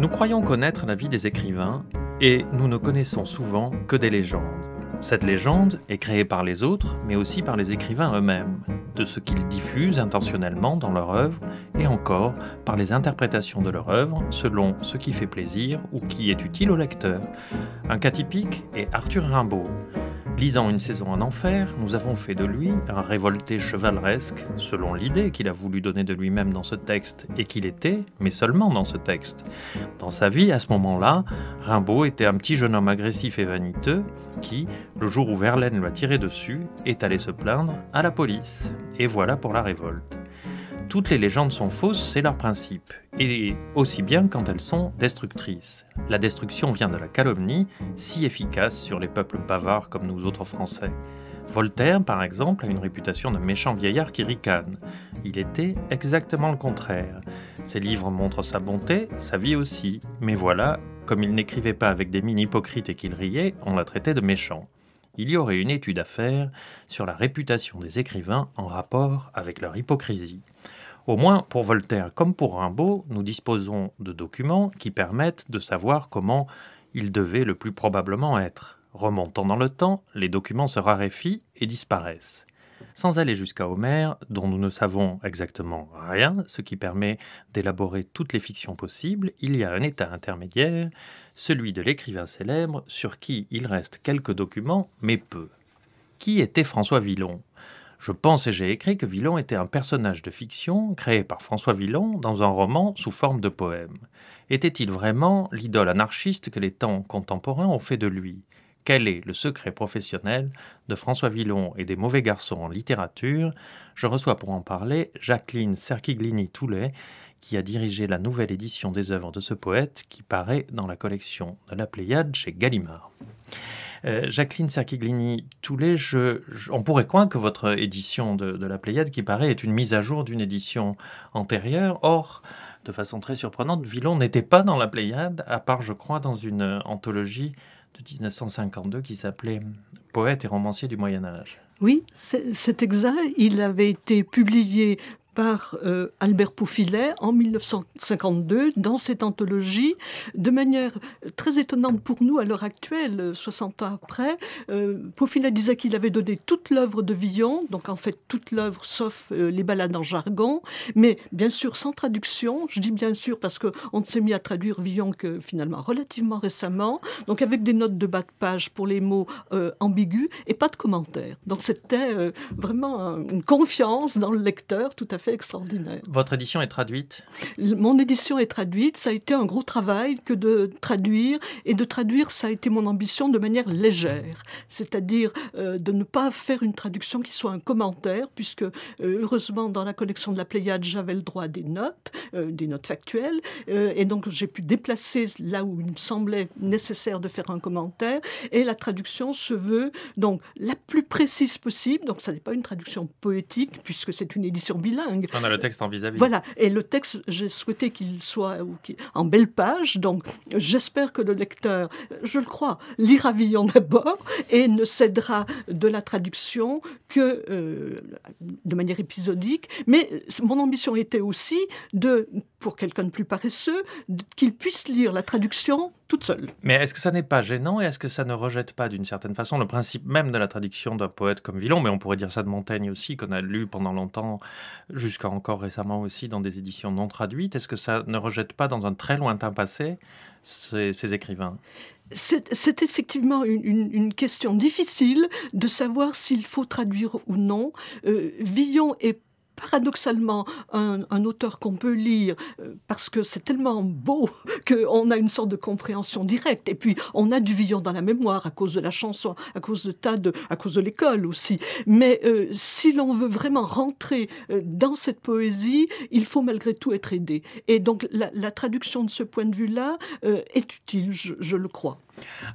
Nous croyons connaître la vie des écrivains et nous ne connaissons souvent que des légendes. Cette légende est créée par les autres, mais aussi par les écrivains eux-mêmes, de ce qu'ils diffusent intentionnellement dans leur œuvre et encore par les interprétations de leur œuvre selon ce qui fait plaisir ou qui est utile au lecteur. Un cas typique est Arthur Rimbaud. Lisant Une saison en enfer, nous avons fait de lui un révolté chevaleresque, selon l'idée qu'il a voulu donner de lui-même dans ce texte, et qu'il était, mais seulement dans ce texte. Dans sa vie, à ce moment-là, Rimbaud était un petit jeune homme agressif et vaniteux qui, le jour où Verlaine lui a tiré dessus, est allé se plaindre à la police. Et voilà pour la révolte toutes les légendes sont fausses, c'est leur principe, et aussi bien quand elles sont destructrices. La destruction vient de la calomnie, si efficace sur les peuples bavards comme nous autres Français. Voltaire, par exemple, a une réputation de méchant vieillard qui ricane. Il était exactement le contraire. Ses livres montrent sa bonté, sa vie aussi, mais voilà, comme il n'écrivait pas avec des mines hypocrites et qu'il riait, on l'a traitait de méchant. Il y aurait une étude à faire sur la réputation des écrivains en rapport avec leur hypocrisie. Au moins pour Voltaire comme pour Rimbaud, nous disposons de documents qui permettent de savoir comment il devait le plus probablement être. Remontant dans le temps, les documents se raréfient et disparaissent. Sans aller jusqu'à Homère, dont nous ne savons exactement rien, ce qui permet d'élaborer toutes les fictions possibles, il y a un état intermédiaire, celui de l'écrivain célèbre, sur qui il reste quelques documents, mais peu. Qui était François Villon je pense et j'ai écrit que Villon était un personnage de fiction créé par François Villon dans un roman sous forme de poème. Était-il vraiment l'idole anarchiste que les temps contemporains ont fait de lui Quel est le secret professionnel de François Villon et des mauvais garçons en littérature Je reçois pour en parler Jacqueline Serkiglini-Toulet, qui a dirigé la nouvelle édition des œuvres de ce poète qui paraît dans la collection de la Pléiade chez Gallimard. Euh, Jacqueline serkiglini tous les on pourrait croire que votre édition de, La Pléiade, qui paraît, est une mise à jour d'une édition antérieure. Or, de façon très surprenante, Villon n'était pas dans La Pléiade, à part, je crois, dans une anthologie de 1952 qui s'appelait Poète et romancier du Moyen Âge. Oui, cet exact. Il avait été publié par euh, Albert Poufilet en 1952 dans cette anthologie, de manière très étonnante pour nous à l'heure actuelle, 60 euh, ans après. Euh, disait qu'il avait donné toute l'œuvre de Villon, donc en fait toute l'œuvre sauf euh, les balades en jargon, mais bien sûr sans traduction. Je dis bien sûr parce qu'on ne s'est mis à traduire Villon que finalement relativement récemment, donc avec des notes de bas de page pour les mots ambigus et pas de commentaires. Donc c'était vraiment une confiance dans le lecteur tout à fait extraordinaire. Votre édition est traduite Mon édition est traduite. Ça a été un gros travail que de traduire. Et de traduire, ça a été mon ambition de manière légère. C'est-à-dire euh, de ne pas faire une traduction qui soit un commentaire, puisque euh, heureusement, dans la collection de la Pléiade, j'avais le droit à des notes, euh, des notes factuelles. et donc, j'ai pu déplacer là où il me semblait nécessaire de faire un commentaire. Et la traduction se veut donc la plus précise possible. Donc, ça n'est pas une traduction poétique, puisque c'est une édition bilingue on a le texte en vis-à-vis. Voilà, et le texte, j'ai souhaité qu'il soit ou en belle page, donc j'espère que le lecteur, je le crois, lira Villon d'abord et ne cédera de la traduction que euh, de manière épisodique. Mais mon ambition était aussi de, pour quelqu'un de plus paresseux, qu'il puisse lire la traduction toute seule. Mais est-ce que ça n'est pas gênant et est-ce que ça ne rejette pas d'une certaine façon le principe même de la traduction d'un poète comme Villon, mais on pourrait dire ça de Montaigne aussi, qu'on a lu pendant longtemps, jusqu'à encore récemment aussi dans des éditions non traduites. Est-ce que ça ne rejette pas dans un très lointain passé ces, écrivains c'est effectivement une, question difficile de savoir s'il faut traduire ou non. Euh, Villon est paradoxalement un, auteur qu'on peut lire euh, parce que c'est tellement beau qu'on a une sorte de compréhension directe. Et puis on a du vision dans la mémoire à cause de la chanson, à cause de tas à cause de l'école aussi. Mais euh, si l'on veut vraiment rentrer euh, dans cette poésie, il faut malgré tout être aidé. Et donc la, traduction de ce point de vue-là est utile, je, le crois.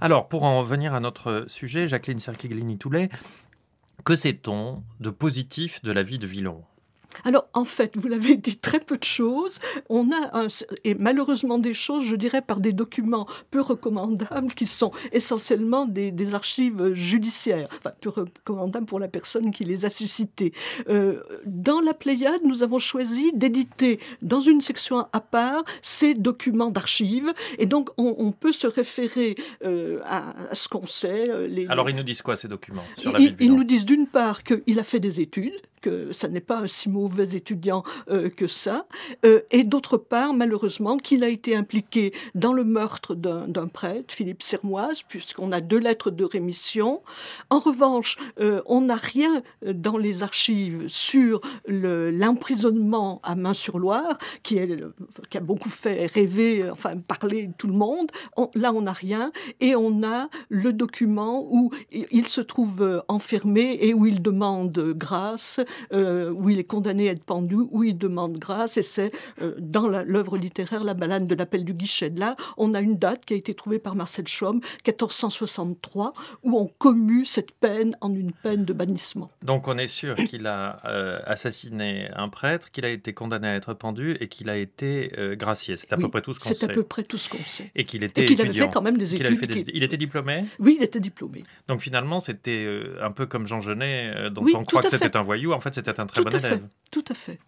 Alors, pour en revenir à notre sujet, Jacqueline Serkiglini-Toulet, que sait-on de positif de la vie de Villon alors, en fait, vous l'avez dit, très peu de choses. On a, et malheureusement, des choses, je dirais, par des documents peu recommandables qui sont essentiellement des, archives euh, judiciaires, enfin, peu recommandables pour la personne qui les a suscitées. Euh, dans la Pléiade, nous avons choisi d'éditer dans une section à part ces documents d'archives, et donc on, peut se référer euh, à, ce qu'on sait. Alors, ils nous disent quoi, ces documents sur la ils nous disent d'une part qu'il a fait des études, que ça n'est pas un si mauvais étudiant euh, que ça, euh, et d'autre part, malheureusement, qu'il a été impliqué dans le meurtre d'un prêtre, Philippe Sermoise, puisqu'on a deux lettres de rémission. En revanche, euh, on n'a rien dans les archives sur l'emprisonnement à Main-sur-Loire, qui, qui a beaucoup fait rêver, enfin parler tout le monde. là, on n'a rien, et on a le document où il se trouve enfermé et où il demande grâce euh, où il est condamné à être pendu, où il demande grâce, et c'est euh, dans l'œuvre littéraire La balade de l'appel du guichet. Là, on a une date qui a été trouvée par Marcel Chaume, 1463, où on commue cette peine en une peine de bannissement. Donc on est sûr qu'il a euh, assassiné un prêtre, qu'il a été condamné à être pendu et qu'il a été gracié. C'est à peu près tout ce qu'on sait. C'est à peu près tout ce qu'on sait. Et qu'il était qu'il avait fait quand même des études. Il, était diplômé Oui, il était diplômé. Donc finalement, c'était un peu comme Jean Genet, dont on croit que c'était un voyou en fait, c'était un très bon élève. tout à fait.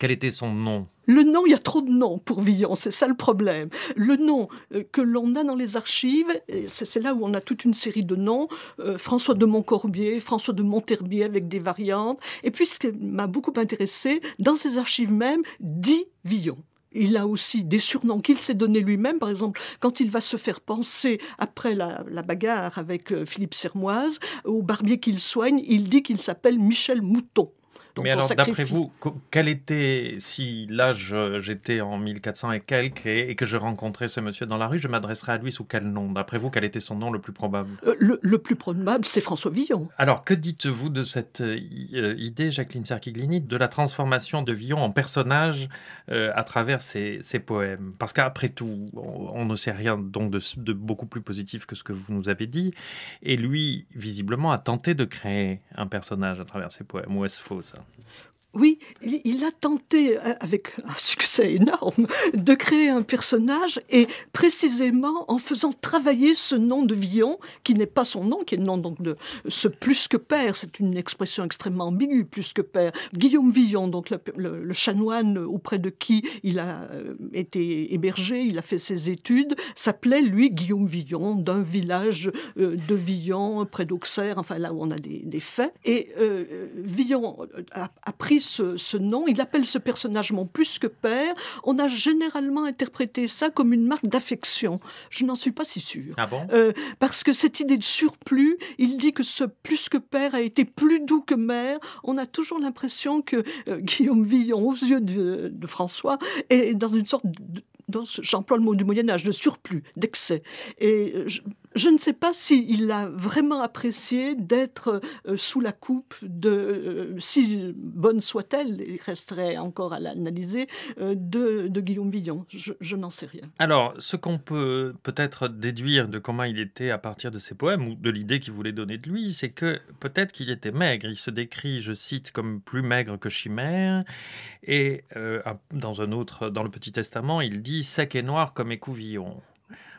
Quel était son nom Le nom, il y a trop de noms pour Villon, c'est ça le problème. Le nom euh, que l'on a dans les archives, c'est là où on a toute une série de noms, euh, François de Montcorbier, François de Monterbier avec des variantes, et puis ce qui m'a beaucoup intéressé, dans ces archives même, dit Villon il a aussi des surnoms qu'il s'est donné lui-même. Par exemple, quand il va se faire penser après la, la bagarre avec euh, Philippe Sermoise, au barbier qu'il soigne, il dit qu'il s'appelle Michel Mouton mais alors, d'après vous, quel était, si là j'étais en 1400 et quelques et, et, que je rencontrais ce monsieur dans la rue, je m'adresserais à lui sous quel nom D'après vous, quel était son nom le plus probable euh, le, plus probable, c'est François Villon. Alors, que dites-vous de cette euh, idée, Jacqueline Serkiglini, de la transformation de Villon en personnage euh, à travers ses, poèmes Parce qu'après tout, on, ne sait rien donc de, de beaucoup plus positif que ce que vous nous avez dit. Et lui, visiblement, a tenté de créer un personnage à travers ses poèmes. Ou est-ce faux, ça oui, il, a tenté, euh, avec un succès énorme, de créer un personnage et précisément en faisant travailler ce nom de Villon, qui n'est pas son nom, qui est le nom donc de ce plus que père, c'est une expression extrêmement ambiguë, plus que père. Guillaume Villon, donc le, chanoine auprès de qui il a euh, été hébergé, il a fait ses études, s'appelait lui Guillaume Villon, d'un village euh, de Villon, près d'Auxerre, enfin là où on a des, faits. Et Villon a pris ce, nom, il appelle ce personnage mon plus que père. On a généralement interprété ça comme une marque d'affection. Je n'en suis pas si sûre. Ah euh, parce que cette idée de surplus, il dit que ce plus que père a été plus doux que mère. On a toujours l'impression que euh, Guillaume Villon, aux yeux de, François, est dans une sorte de, j'emploie le mot du Moyen Âge, de surplus, d'excès. Et euh, je ne sais pas s'il a vraiment apprécié d'être euh, sous la coupe de, euh, si bonne soit-elle, il resterait encore à l'analyser, euh, de, Guillaume Villon. Je, n'en sais rien. Alors, ce qu'on peut peut-être déduire de comment il était à partir de ses poèmes, ou de l'idée qu'il voulait donner de lui, c'est que peut-être qu'il était maigre. Il se décrit, je cite, comme plus maigre que chimère. Et dans un autre, dans le Petit Testament, il dit sec et noir comme Écouvillon.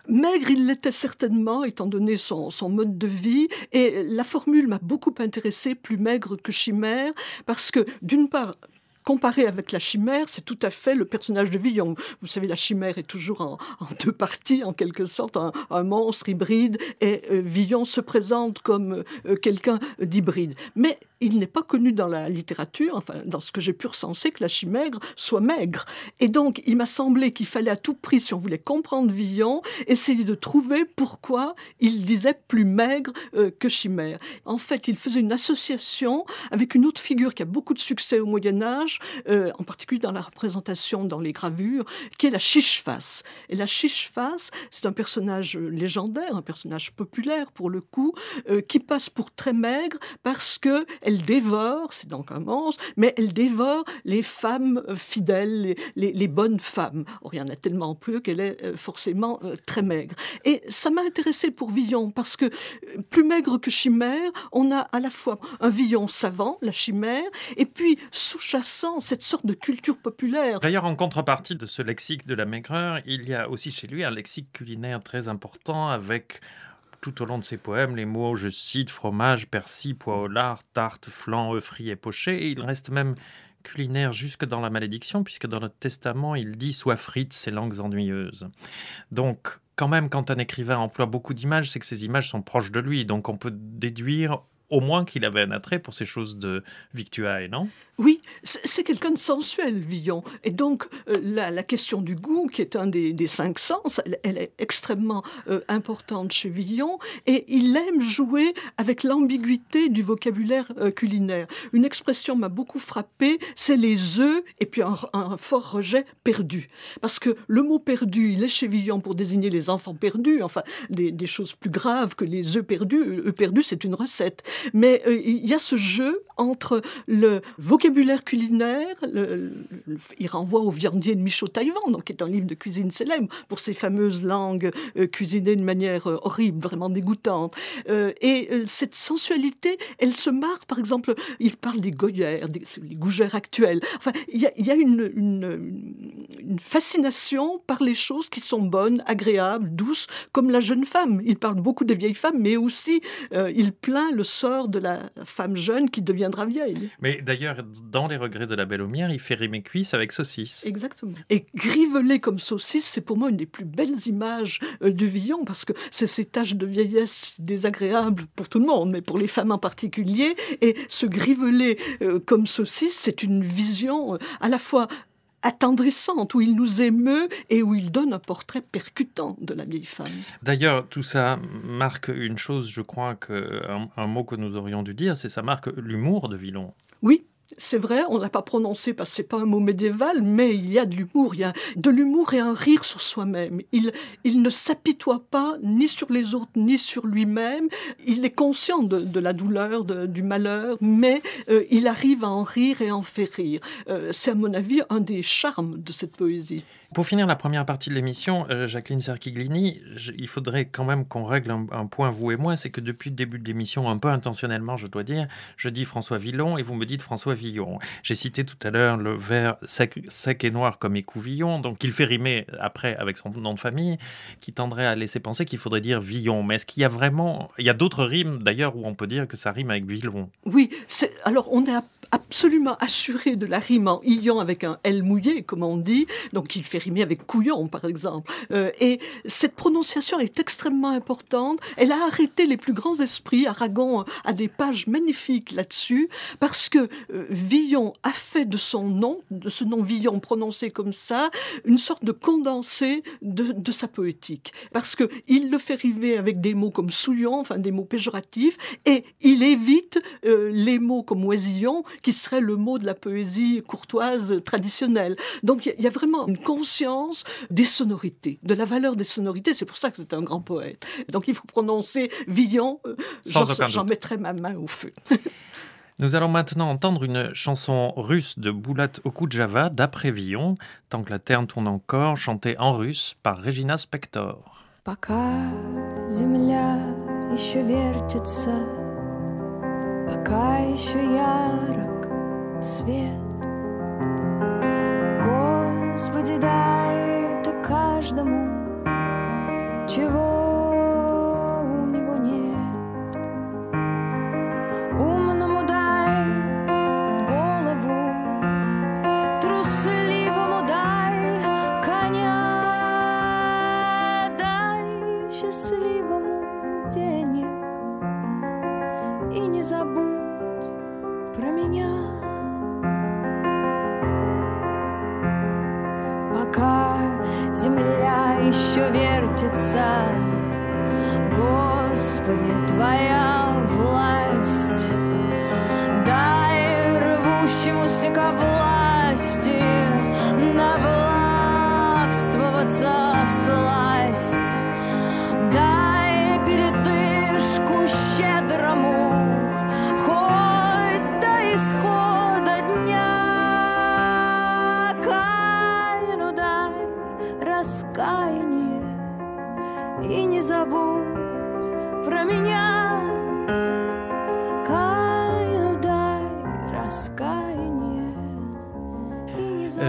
Maigre, il l'était certainement, étant donné son, mode de vie, et la formule m'a beaucoup intéressée, plus maigre que chimère, parce que d'une part, Comparé avec la chimère, c'est tout à fait le personnage de Villon. Vous savez, la chimère est toujours en, deux parties, en quelque sorte, un, monstre hybride, et euh, Villon se présente comme euh, quelqu'un d'hybride. Mais il n'est pas connu dans la littérature, enfin, dans ce que j'ai pu recenser, que la chimère soit maigre. Et donc, il m'a semblé qu'il fallait à tout prix, si on voulait comprendre Villon, essayer de trouver pourquoi il disait plus maigre euh, que chimère. En fait, il faisait une association avec une autre figure qui a beaucoup de succès au Moyen Âge, euh, en particulier dans la représentation dans les gravures, qui est la chiche-face. Et la chiche-face, c'est un personnage légendaire, un personnage populaire pour le coup, euh, qui passe pour très maigre parce que elle dévore, c'est donc un monstre, mais elle dévore les femmes euh, fidèles, les, bonnes femmes. il y en a tellement plus qu'elle est forcément très maigre. Et ça m'a intéressé pour Villon parce que plus maigre que Chimère, on a à la fois un Villon savant, la chimère, et puis sous chasse cette sorte de culture populaire. D'ailleurs, en contrepartie de ce lexique de la maigreur, il y a aussi chez lui un lexique culinaire très important avec tout au long de ses poèmes les mots, je cite, fromage, persil, pois au lard, tarte, flan, œufs frits et pochés. Et il reste même culinaire jusque dans la malédiction, puisque dans le testament, il dit soit frites ces langues ennuyeuses. Donc, quand même, quand un écrivain emploie beaucoup d'images, c'est que ces images sont proches de lui. Donc, on peut déduire au moins qu'il avait un attrait pour ces choses de victuailles, non Oui, c'est quelqu'un de sensuel, Villon. Et donc, euh, la, question du goût, qui est un des, cinq sens, elle, est extrêmement euh, importante chez Villon. Et il aime jouer avec l'ambiguïté du vocabulaire euh, culinaire. Une expression m'a beaucoup frappée, c'est les œufs et puis un, fort rejet perdu. Parce que le mot perdu, il est chez Villon pour désigner les enfants perdus, enfin, des, des choses plus graves que les œufs perdus. Œufs perdus, c'est une recette. Mais euh, il y a ce jeu entre le vocabulaire culinaire, il renvoie au viandier de Michaud Taïwan, donc qui est un livre de cuisine célèbre pour ses fameuses langues euh, cuisinées de manière euh, horrible, vraiment dégoûtante. et cette sensualité, elle se marque, par exemple, il parle des goyères, des gougères actuelles. Enfin, il y a, une, une, fascination par les choses qui sont bonnes, agréables, douces, comme la jeune femme. Il parle beaucoup des vieilles femmes, mais aussi il plaint le de la femme jeune qui deviendra vieille. Mais d'ailleurs, dans Les Regrets de la Belle Omière, il fait rimer cuisse avec saucisse. Exactement. Et griveler comme saucisse, c'est pour moi une des plus belles images euh, du Villon, parce que c'est ces taches de vieillesse désagréables pour tout le monde, mais pour les femmes en particulier. Et se griveler euh, comme saucisse, c'est une vision euh, à la fois attendrissante, où il nous émeut et où il donne un portrait percutant de la vieille femme. D'ailleurs, tout ça marque une chose, je crois, que, un mot que nous aurions dû dire, c'est ça marque l'humour de Villon. Oui, c'est vrai, on ne l'a pas prononcé parce que c'est pas un mot médiéval, mais il y a de l'humour, il y a de l'humour et un rire sur soi-même. Il, ne s'apitoie pas ni sur les autres ni sur lui-même. Il est conscient de, la douleur, du malheur, mais euh, il arrive à en rire et en faire rire. Euh, c'est à mon avis un des charmes de cette poésie. Pour finir la première partie de l'émission, euh, Jacqueline Serkiglini, il faudrait quand même qu'on règle un, point, vous et moi, c'est que depuis le début de l'émission, un peu intentionnellement, je dois dire, je dis François Villon et vous me dites François Villon. J'ai cité tout à l'heure le vers sec, et noir comme Écouvillon, donc il fait rimer après avec son nom de famille, qui tendrait à laisser penser qu'il faudrait dire Villon. Mais est-ce qu'il y a vraiment... Il y a d'autres rimes, d'ailleurs, où on peut dire que ça rime avec Villon. Oui, alors on est à absolument assuré de la rime en Villon avec un L mouillé, comme on dit, donc il fait rimer avec couillon, par exemple. Euh, et cette prononciation est extrêmement importante. Elle a arrêté les plus grands esprits. Aragon a des pages magnifiques là-dessus, parce que euh, Villon a fait de son nom, de ce nom Villon prononcé comme ça, une sorte de condensé de, sa poétique. Parce que il le fait rimer avec des mots comme souillon, enfin des mots péjoratifs, et il évite euh, les mots comme oisillon qui serait le mot de la poésie courtoise traditionnelle. Donc il y, a vraiment une conscience des sonorités, de la valeur des sonorités. C'est pour ça que c'est un grand poète. Donc il faut prononcer Villon. Euh, j'en mettrai ma main au feu. Nous allons maintenant entendre une chanson russe de Boulat Okudjava d'après Villon, tant que la terre tourne encore, chantée en russe par Regina Spector. свет.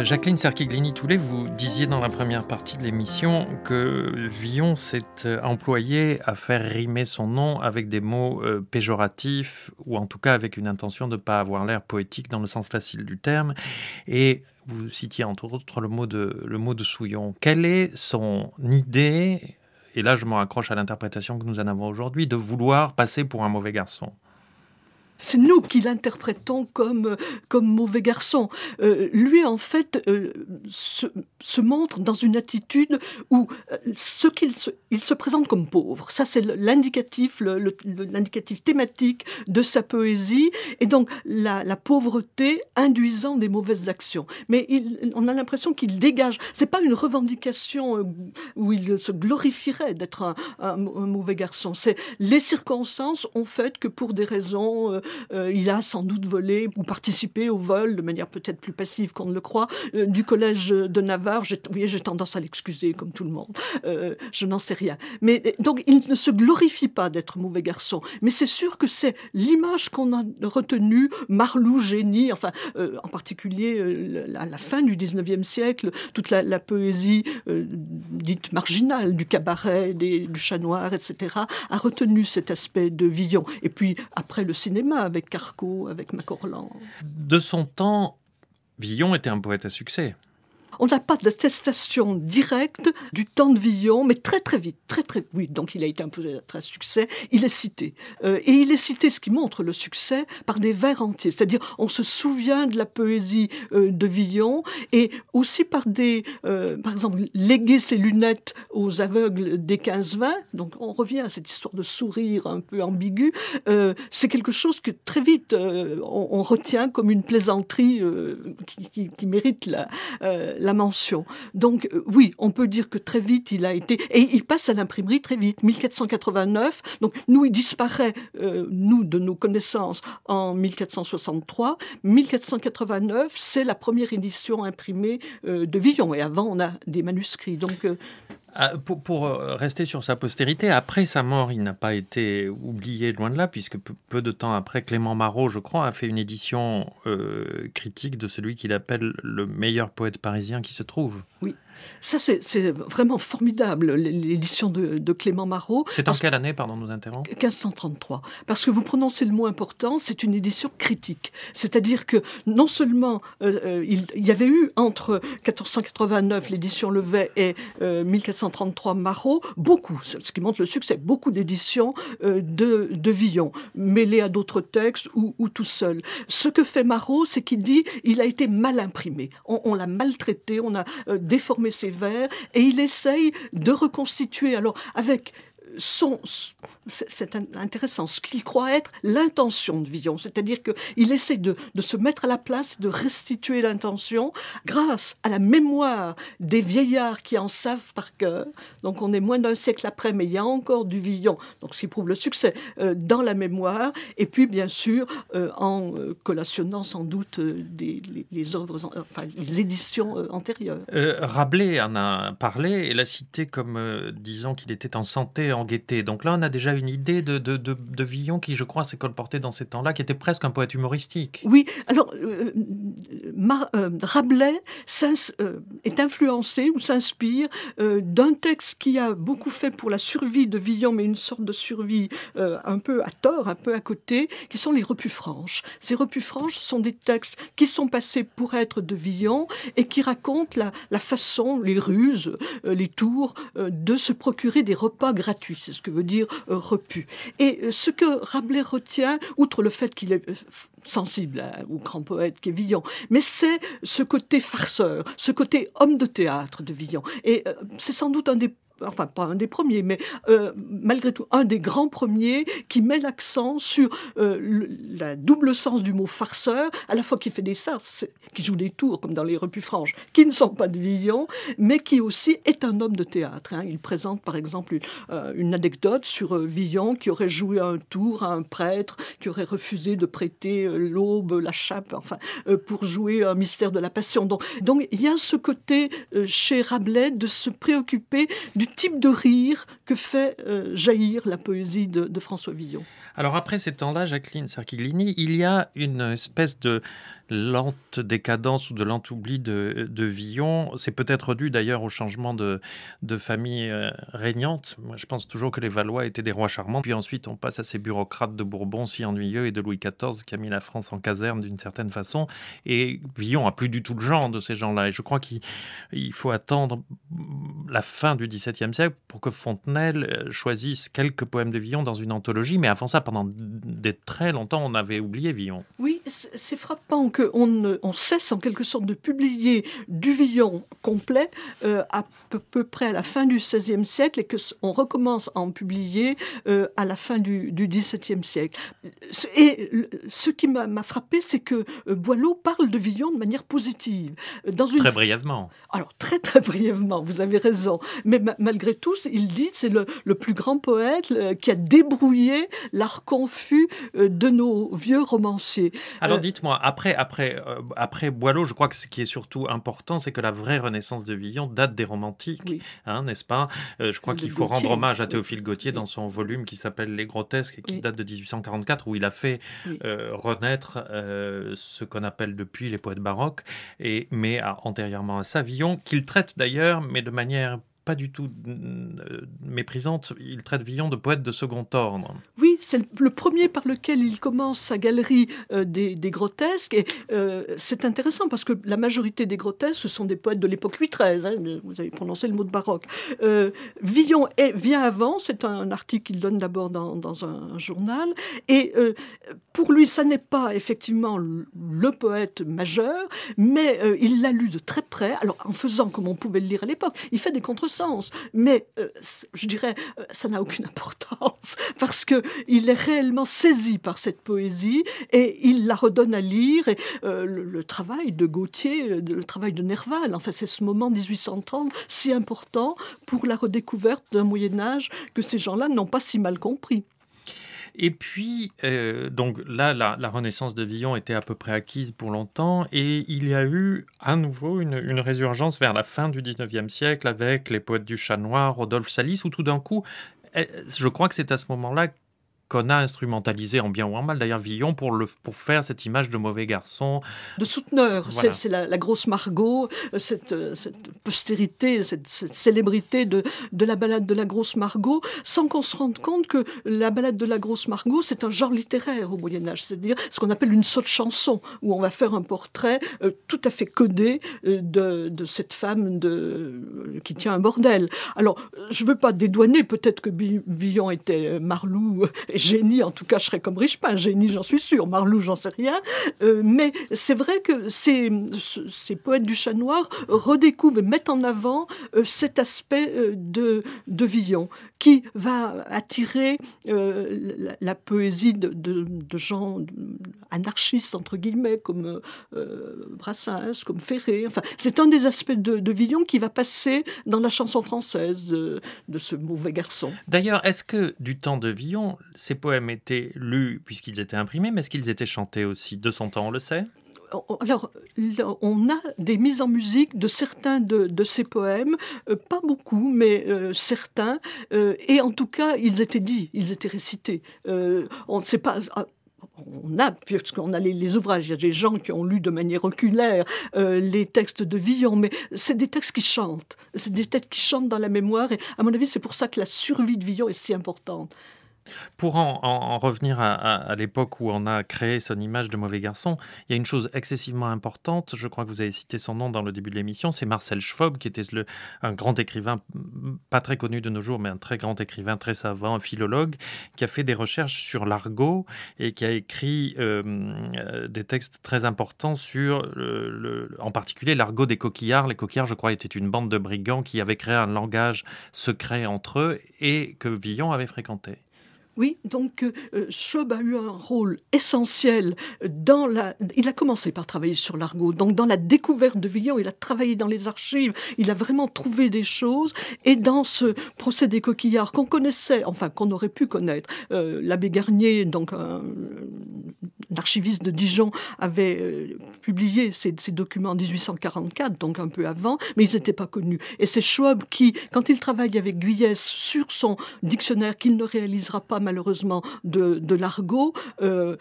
Jacqueline Serkiglini-Toulet, vous disiez dans la première partie de l'émission que Villon s'est euh, employé à faire rimer son nom avec des mots euh, péjoratifs, ou en tout cas avec une intention de ne pas avoir l'air poétique dans le sens facile du terme. Et vous citiez entre autres le mot de, le mot de Souillon. Quelle est son idée, et là je m'en accroche à l'interprétation que nous en avons aujourd'hui, de vouloir passer pour un mauvais garçon c'est nous qui l'interprétons comme, comme mauvais garçon. Euh, lui, en fait, euh, se, montre dans une attitude où euh, ce qu'il il se présente comme pauvre. Ça, c'est l'indicatif, l'indicatif thématique de sa poésie, et donc la, pauvreté induisant des mauvaises actions. Mais on a l'impression qu'il dégage. C'est pas une revendication où il se glorifierait d'être un, un, mauvais garçon. C'est les circonstances ont fait que pour des raisons euh, il a sans doute volé ou participé au vol de manière peut-être plus passive qu'on ne le croit euh, du collège de Navarre. vous voyez J'ai tendance à l'excuser comme tout le monde. Euh, je n'en sais rien. Mais donc il ne se glorifie pas d'être mauvais garçon. Mais c'est sûr que c'est l'image qu'on a retenue, Marlou, génie, enfin en particulier à la fin du 19e siècle, toute la, poésie dite marginale du cabaret, du chat noir, etc., a retenu cet aspect de Villon. Et puis après le cinéma, avec Carco, avec Macorlan. De son temps, Villon était un poète à succès. On n'a pas d'attestation directe du temps de Villon, mais très très vite, très très oui. Donc il a été un peu très succès. Il est cité euh, et il est cité, ce qui montre le succès par des vers entiers. C'est-à-dire, on se souvient de la poésie euh, de Villon et aussi par des, euh, par exemple, léguer ses lunettes aux aveugles des 15-20. Donc on revient à cette histoire de sourire un peu ambigu. C'est quelque chose que très vite on, retient comme une plaisanterie qui, qui, mérite la la mention. Donc euh, oui, on peut dire que très vite il a été et il passe à l'imprimerie très vite. 1489. Donc nous il disparaît euh, nous de nos connaissances en 1463. 1489 c'est la première édition imprimée euh, de Villon et avant on a des manuscrits. Donc ah, pour, euh, rester sur sa postérité, après sa mort, il n'a pas été oublié, loin de là, puisque peu, de temps après, Clément Marot, je crois, a fait une édition euh, critique de celui qu'il appelle le meilleur poète parisien qui se trouve. Oui, ça, c'est vraiment formidable, l'édition de, Clément Marot. C'est en quelle année, pardon, nous interrompre 1533. Parce que vous prononcez le mot important, c'est une édition critique. C'est-à-dire que non seulement euh, euh, il, y avait eu entre 1489 l'édition Levet et 1433 euh, Marot, beaucoup, ce qui montre le succès, beaucoup d'éditions de, Villon, mêlées à d'autres textes ou, tout seul. Ce que fait Marot, c'est qu'il dit il a été mal imprimé. On, on l'a maltraité, on a déformé mais sévère, et il essaye de reconstituer, alors avec c'est intéressant, ce qu'il croit être l'intention de Villon, c'est-à-dire qu'il essaie de, se mettre à la place, de restituer l'intention grâce à la mémoire des vieillards qui en savent par cœur. Donc on est moins d'un siècle après, mais il y a encore du Villon, donc ce qui prouve le succès euh, dans la mémoire, et puis bien sûr euh, en euh, collationnant sans doute des, les, œuvres, enfin les éditions antérieures. Rabelais en a parlé et l'a cité comme disant qu'il était en santé en donc là, on a déjà une idée de, Villon qui, je crois, s'est colporté dans ces temps-là, qui était presque un poète humoristique. Oui, alors euh, euh, euh, Rabelais est influencé ou s'inspire d'un texte qui a beaucoup fait pour la survie de Villon, mais une sorte de survie un peu à tort, un peu à côté, qui sont les repus franches. Ces repus franches sont des textes qui sont passés pour être de Villon et qui racontent la façon, les ruses, les tours de se procurer des repas gratuits c'est ce que veut dire euh, repu. Et euh, ce que Rabelais retient, outre le fait qu'il est euh, sensible ou grand poète qui est Villon, mais c'est ce côté farceur, ce côté homme de théâtre de Villon. Et c'est sans doute un des enfin pas un des premiers, mais euh, malgré tout un des grands premiers qui met l'accent sur euh, le, la double sens du mot farceur, à la fois qui fait des sarces, qui joue des tours comme dans les repues franges qui ne sont pas de Villon, mais qui aussi est un homme de théâtre. Hein. Il présente par exemple une, euh, anecdote sur Villon qui aurait joué un tour à un prêtre, qui aurait refusé de prêter l'aube, la chape, enfin, pour jouer un mystère de la passion. Donc, donc il y a ce côté chez Rabelais de se préoccuper du type de rire que fait euh, jaillir la poésie de, François Villon. Alors après ces temps-là, Jacqueline Sarchilini, il y a une espèce de lente décadence ou de lent oubli de, Villon. C'est peut-être dû d'ailleurs au changement de, de famille euh, régnante. Moi, je pense toujours que les Valois étaient des rois charmants. Puis ensuite, on passe à ces bureaucrates de Bourbon si ennuyeux et de Louis XIV qui a mis la France en caserne d'une certaine façon. Et Villon a plus du tout le genre de ces gens-là. Et je crois qu'il faut attendre la fin du XVIIe siècle pour que Fontenelle euh, choisisse quelques poèmes de Villon dans une anthologie. Mais avant ça, pendant des très longtemps, on avait oublié Villon. Oui, c'est frappant qu'on on, cesse en quelque sorte de publier du Villon complet euh, à peu, près à la fin du XVIe siècle et qu'on recommence à en publier euh, à la fin du, XVIIe siècle. Et ce qui m'a frappé, c'est que euh, Boileau parle de Villon de manière positive. Dans une... Très brièvement. Alors très très brièvement, vous avez raison. Mais malgré tout, il dit c'est le, plus grand poète qui a débrouillé l'art confus de nos vieux romanciers. Alors dites-moi, après euh, après, Boileau, je crois que ce qui est surtout important, c'est que la vraie renaissance de Villon date des romantiques, hein, n'est-ce pas euh, Je crois qu'il faut rendre hommage à Théophile Gautier dans son volume qui s'appelle Les Grotesques, et qui date de 1844, où il a fait euh, renaître ce qu'on appelle depuis les poètes baroques, et, mais antérieurement à Savillon, qu'il traite d'ailleurs, mais de manière pas du tout euh, méprisante, il traite Villon de poète de second ordre. Oui, c'est le premier par lequel il commence sa galerie euh, des, grotesques. Et euh, c'est intéressant parce que la majorité des grotesques, ce sont des poètes de l'époque Louis XIII. Hein, vous avez prononcé le mot de baroque. Villon vient avant, c'est un article qu'il donne d'abord dans, un journal. Et pour lui, ça n'est pas effectivement le, poète majeur, mais il l'a lu de très près. Alors en faisant comme on pouvait le lire à l'époque, il fait des contre sens, mais euh, je dirais, euh, ça n'a aucune importance, parce que il est réellement saisi par cette poésie et il la redonne à lire. Euh, le, travail de Gauthier, le travail de Nerval, enfin, c'est ce moment 1830 si important pour la redécouverte d'un Moyen-Âge que ces gens-là n'ont pas si mal compris. Et puis, euh, donc là, la, renaissance de Villon était à peu près acquise pour longtemps, et il y a eu à nouveau une, résurgence vers la fin du 19e siècle avec les poètes du chat noir, Rodolphe Salis, où tout d'un coup, eh, je crois que c'est à ce moment-là qu'on a instrumentalisé en bien ou en mal, d'ailleurs, Villon, pour, le, pour faire cette image de mauvais garçon. De souteneur, c'est la, grosse Margot, euh, cette, euh, cette postérité, cette, célébrité de, de, la balade de la grosse Margot, sans qu'on se rende compte que la balade de la grosse Margot, c'est un genre littéraire au Moyen Âge, c'est-à-dire ce qu'on appelle une saute chanson, où on va faire un portrait euh, tout à fait codé de, de, cette femme de, qui tient un bordel. Alors, je ne veux pas dédouaner, peut-être que Villon était Marlou. Et génie, en tout cas je serais comme riche, pas un génie j'en suis sûr. Marlou j'en sais rien, euh, mais c'est vrai que ces, ces, poètes du chat noir redécouvrent et mettent en avant euh, cet aspect euh, de, de Villon qui va attirer la, poésie de, gens anarchistes, entre guillemets, comme Brassens, comme Ferré. Enfin, c'est un des aspects de, de Villon qui va passer dans la chanson française de, de ce mauvais garçon. D'ailleurs, est-ce que du temps de Villon, ces poèmes étaient lus puisqu'ils étaient imprimés, mais est-ce qu'ils étaient chantés aussi De son temps, on le sait oh, oh, alors, on a des mises en musique de certains de, ces poèmes, euh, pas beaucoup, mais euh, certains, euh, et en tout cas, ils étaient dits, ils étaient récités. on ne sait pas. Ah, on a, puisqu'on a les, ouvrages, il y a des gens qui ont lu de manière oculaire les textes de Villon, mais c'est des textes qui chantent, c'est des textes qui chantent dans la mémoire, et à mon avis, c'est pour ça que la survie de Villon est si importante. Pour en, revenir à, l'époque où on a créé son image de mauvais garçon, il y a une chose excessivement importante, je crois que vous avez cité son nom dans le début de l'émission, c'est Marcel Schwab, qui était un grand écrivain, pas très connu de nos jours, mais un très grand écrivain, très savant, un philologue, qui a fait des recherches sur l'argot et qui a écrit euh, euh, des textes très importants sur, euh, en particulier, l'argot des coquillards. Les coquillards, je crois, étaient une bande de brigands qui avaient créé un langage secret entre eux et que Villon avait fréquenté. Oui, donc euh, Schwab a eu un rôle essentiel dans la. Il a commencé par travailler sur l'argot, donc dans la découverte de Villon, il a travaillé dans les archives, il a vraiment trouvé des choses. Et dans ce procès des coquillards qu'on connaissait, enfin qu'on aurait pu connaître, euh, l'abbé Garnier, donc un, archiviste de Dijon, avait euh, publié ces, documents en 1844, donc un peu avant, mais ils n'étaient pas connus. Et c'est Schwab qui, quand il travaille avec Guyès sur son dictionnaire qu'il ne réalisera pas malheureusement de, l'argot, euh,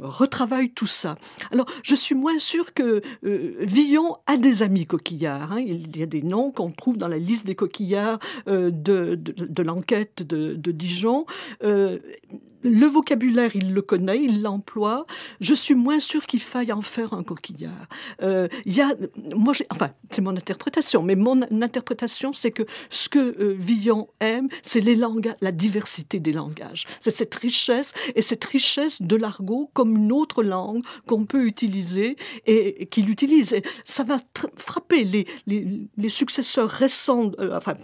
retravaille tout ça. Alors, je suis moins sûr que euh, Villon a des amis coquillards. Hein. Il y a des noms qu'on trouve dans la liste des coquillards euh, de, de l'enquête de, Dijon le vocabulaire, il le connaît, il l'emploie. Je suis moins sûr qu'il faille en faire un coquillard. Euh, y a, enfin, c'est mon interprétation, mais mon interprétation, c'est que ce que euh, Villon aime, c'est les langues, la diversité des langages. C'est cette richesse et cette richesse de l'argot comme une autre langue qu'on peut utiliser et, qu'il utilise. ça va frapper les, successeurs récents, euh, enfin,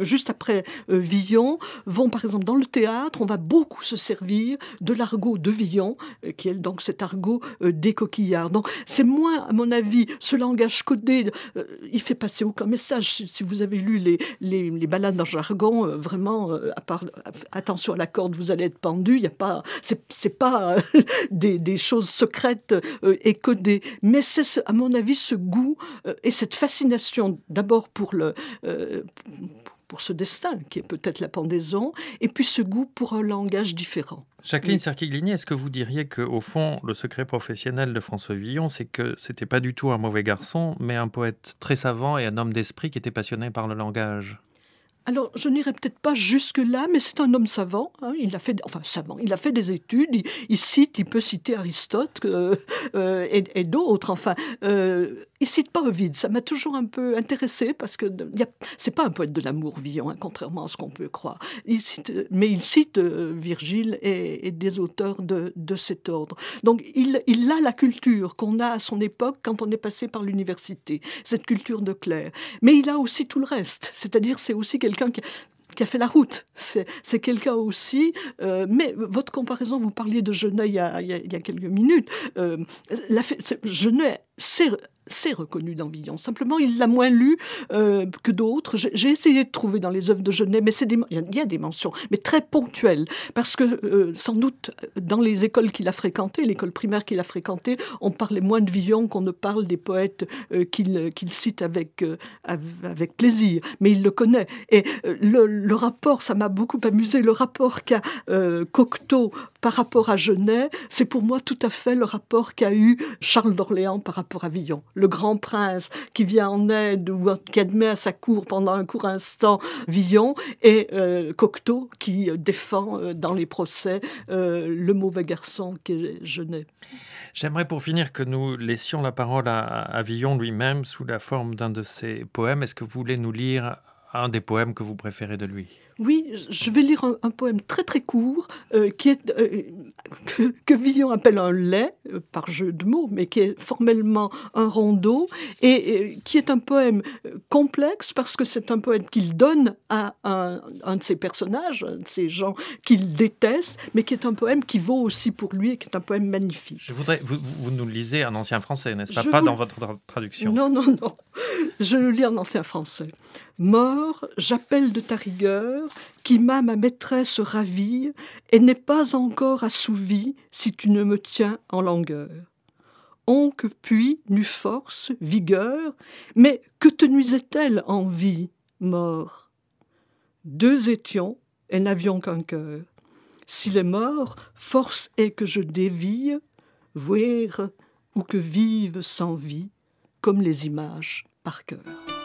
juste après Villon, vont par exemple dans le théâtre, on va beaucoup se servir de l'argot de Villon, euh, qui est donc cet argot euh, des coquillards. Donc c'est moins, à mon avis, ce langage codé, euh, il fait passer aucun message. Si vous avez lu les, les, balades en jargon, vraiment, attention à la corde, vous allez être pendu, il n'est a pas, c'est pas des, des, choses secrètes et codées. Mais c'est, à mon avis, ce goût et cette fascination d'abord pour le pour ce destin, qui est peut-être la pendaison, et puis ce goût pour un langage différent. Jacqueline oui. est-ce que vous diriez que au fond, le secret professionnel de François Villon, c'est que c'était pas du tout un mauvais garçon, mais un poète très savant et un homme d'esprit qui était passionné par le langage alors, je n'irai peut-être pas jusque-là, mais c'est un homme savant. Hein. il a fait, savant, il a fait des études. Il, cite, il peut citer Aristote euh, et, d'autres. Enfin, euh, il cite pas Ovid, ça m'a toujours un peu intéressé parce que c'est pas un poète de l'amour vivant, hein, contrairement à ce qu'on peut croire. Euh, mais il cite euh, Virgile et, des auteurs de, cet ordre. Donc il, a la culture qu'on a à son époque quand on est passé par l'université, cette culture de Claire. Mais il a aussi tout le reste, c'est-à-dire c'est aussi quelqu'un qui, a fait la route. C'est quelqu'un aussi. Euh, mais votre comparaison, vous parliez de Geneuil il y a, quelques minutes. Euh, c'est reconnu dans Villon. Simplement, il l'a moins lu euh, que d'autres. J'ai essayé de trouver dans les œuvres de Genet, mais il y a des mentions, mais très ponctuelles, parce que euh, sans doute dans les écoles qu'il a fréquentées, l'école primaire qu'il a fréquentée, on parlait moins de Villon qu'on ne parle des poètes euh, qu'il cite avec, avec plaisir, mais il le connaît. Et le, le, rapport, ça m'a beaucoup amusé, le rapport qu'a Cocteau par rapport à Genet, c'est pour moi tout à fait le rapport qu'a eu Charles d'Orléans par rapport pour le grand prince qui vient en aide ou qui admet à sa cour pendant un court instant Villon et euh, Cocteau qui euh, défend euh, dans les procès le mauvais garçon je n'ai. J'aimerais pour finir que nous laissions la parole à, à Villon lui-même sous la forme d'un de ses poèmes. Est-ce que vous voulez nous lire un des poèmes que vous préférez de lui oui, je vais lire un, poème très très court euh, qui est, euh, que, Villon appelle un lait, euh, par jeu de mots, mais qui est formellement un rondeau, et, qui est un poème complexe parce que c'est un poème qu'il donne à un, de ses personnages, un de ces gens qu'il déteste, mais qui est un poème qui vaut aussi pour lui et qui est un poème magnifique. Je voudrais, vous, nous lisez en ancien français, n'est-ce pas Pas dans votre traduction. Non, non, non. Je le lis en ancien français. Mort, j'appelle de ta rigueur, qui m'a ma maîtresse ravie, et n'est pas encore assouvie si tu ne me tiens en langueur. que puis n'eut force, vigueur, mais que te nuisait-elle en vie, mort Deux étions et n'avions qu'un cœur. S'il est mort, force est que je dévie, voir ou que vive sans vie, comme les images par cœur.